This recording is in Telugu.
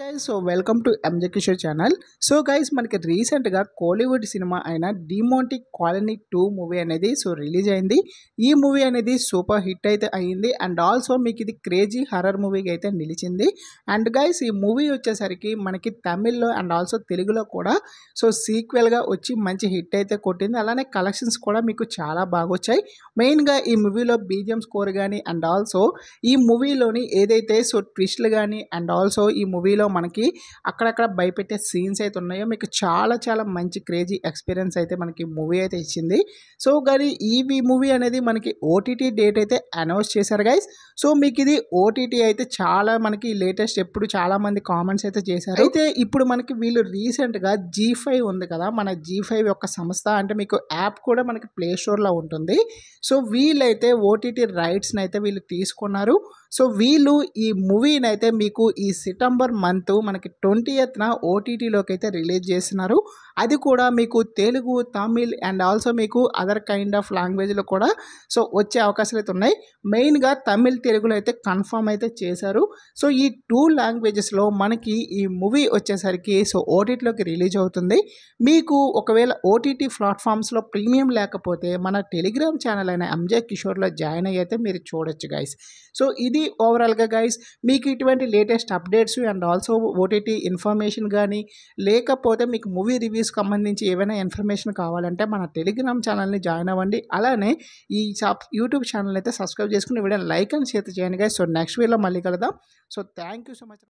guys so welcome to MJ Kishore channel so guys మనకి రీసెంట్గా కోలీవుడ్ సినిమా అయిన డిమోంటిక్ కాలనీ టూ మూవీ అనేది సో రిలీజ్ అయింది ఈ మూవీ అనేది సూపర్ హిట్ అయితే అయింది అండ్ ఆల్సో మీకు ఇది క్రేజీ హర్రర్ మూవీగా అయితే నిలిచింది అండ్ గైస్ ఈ మూవీ వచ్చేసరికి మనకి తమిళ్లో అండ్ ఆల్సో తెలుగులో కూడా సో సీక్వెల్గా వచ్చి మంచి హిట్ అయితే కొట్టింది అలానే కలెక్షన్స్ కూడా మీకు చాలా బాగొచ్చాయి మెయిన్గా ఈ మూవీలో బీజిఎం స్కోర్ కానీ అండ్ ఆల్సో ఈ మూవీలోని ఏదైతే సో ట్విస్ట్లు కానీ అండ్ ఆల్సో ఈ మూవీలో వీడియోలో మనకి అక్కడక్కడ భయపెట్టే సీన్స్ అయితే ఉన్నాయో మీకు చాలా చాలా మంచి క్రేజీ ఎక్స్పీరియన్స్ అయితే మనకి మూవీ అయితే ఇచ్చింది సో కానీ ఈ మూవీ అనేది మనకి ఓటీటీ డేట్ అయితే అనౌన్స్ చేశారు గైస్ సో మీకు ఇది ఓటీటీ అయితే చాలా మనకి లేటెస్ట్ ఎప్పుడు చాలా మంది కామెంట్స్ అయితే చేశారు అయితే ఇప్పుడు మనకి వీళ్ళు రీసెంట్గా జీ ఫైవ్ ఉంది కదా మన జీ ఫైవ్ యొక్క సంస్థ అంటే మీకు యాప్ కూడా మనకి ప్లే స్టోర్లో ఉంటుంది సో వీళ్ళైతే ఓటీటీ రైట్స్ని అయితే వీళ్ళు తీసుకున్నారు సో వీళ్ళు ఈ మూవీని అయితే మీకు ఈ సెప్టెంబర్ మంత్ మంత్ మనకి ట్వంటీ ఎత్న ఓటీటీలోకి అయితే రిలీజ్ చేస్తున్నారు అది కూడా మీకు తెలుగు తమిళ్ అండ్ ఆల్సో మీకు అదర్ కైండ్ ఆఫ్ లాంగ్వేజ్లో కూడా సో వచ్చే అవకాశాలు అయితే ఉన్నాయి మెయిన్గా తమిళ్ తెలుగులో అయితే కన్ఫర్మ్ అయితే చేశారు సో ఈ టూ లాంగ్వేజెస్లో మనకి ఈ మూవీ వచ్చేసరికి సో ఓటీటీలోకి రిలీజ్ అవుతుంది మీకు ఒకవేళ ఓటీటీ ప్లాట్ఫామ్స్లో ప్రీమియం లేకపోతే మన టెలిగ్రామ్ ఛానల్ అయిన ఎంజే కిషోర్లో జాయిన్ అయ్యి అయితే మీరు చూడొచ్చు గైస్ సో ఇది ఓవరాల్గా గైస్ మీకు ఇటువంటి latest updates and also OTT information కానీ లేకపోతే మీకు మూవీ రివ్యూస్ సంబంధించి ఏవైనా ఇన్ఫర్మేషన్ కావాలంటే మన టెలిగ్రామ్ ఛానల్ని జాయిన్ అవ్వండి అలానే ఈ యూట్యూబ్ ఛానల్ అయితే సబ్స్క్రైబ్ చేసుకుని వీడియో లైక్ అండ్ షేర్ చేయండి సో నెక్స్ట్ వీడియోలో మళ్ళీ కలదాం so thank you so much